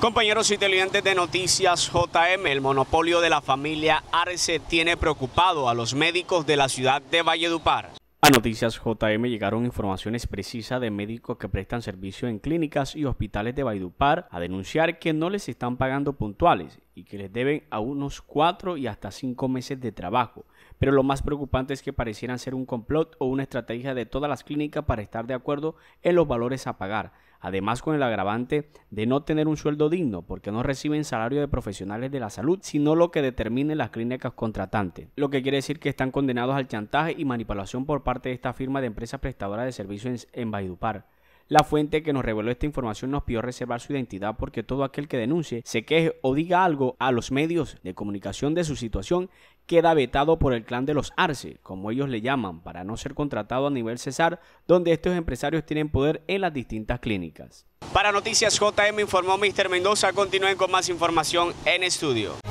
Compañeros y televidentes de Noticias JM, el monopolio de la familia Arce tiene preocupado a los médicos de la ciudad de Valledupar. A Noticias JM llegaron informaciones precisas de médicos que prestan servicio en clínicas y hospitales de Valledupar a denunciar que no les están pagando puntuales y que les deben a unos cuatro y hasta cinco meses de trabajo. Pero lo más preocupante es que parecieran ser un complot o una estrategia de todas las clínicas para estar de acuerdo en los valores a pagar Además, con el agravante de no tener un sueldo digno, porque no reciben salario de profesionales de la salud, sino lo que determinen las clínicas contratantes. Lo que quiere decir que están condenados al chantaje y manipulación por parte de esta firma de empresas prestadoras de servicios en, Baidupar. La fuente que nos reveló esta información nos pidió reservar su identidad porque todo aquel que denuncie, se queje o diga algo a los medios de comunicación de su situación queda vetado por el clan de los Arce, como ellos le llaman, para no ser contratado a nivel Cesar, donde estos empresarios tienen poder en las distintas clínicas. Para Noticias JM informó Mr. Mendoza, continúen con más información en estudio.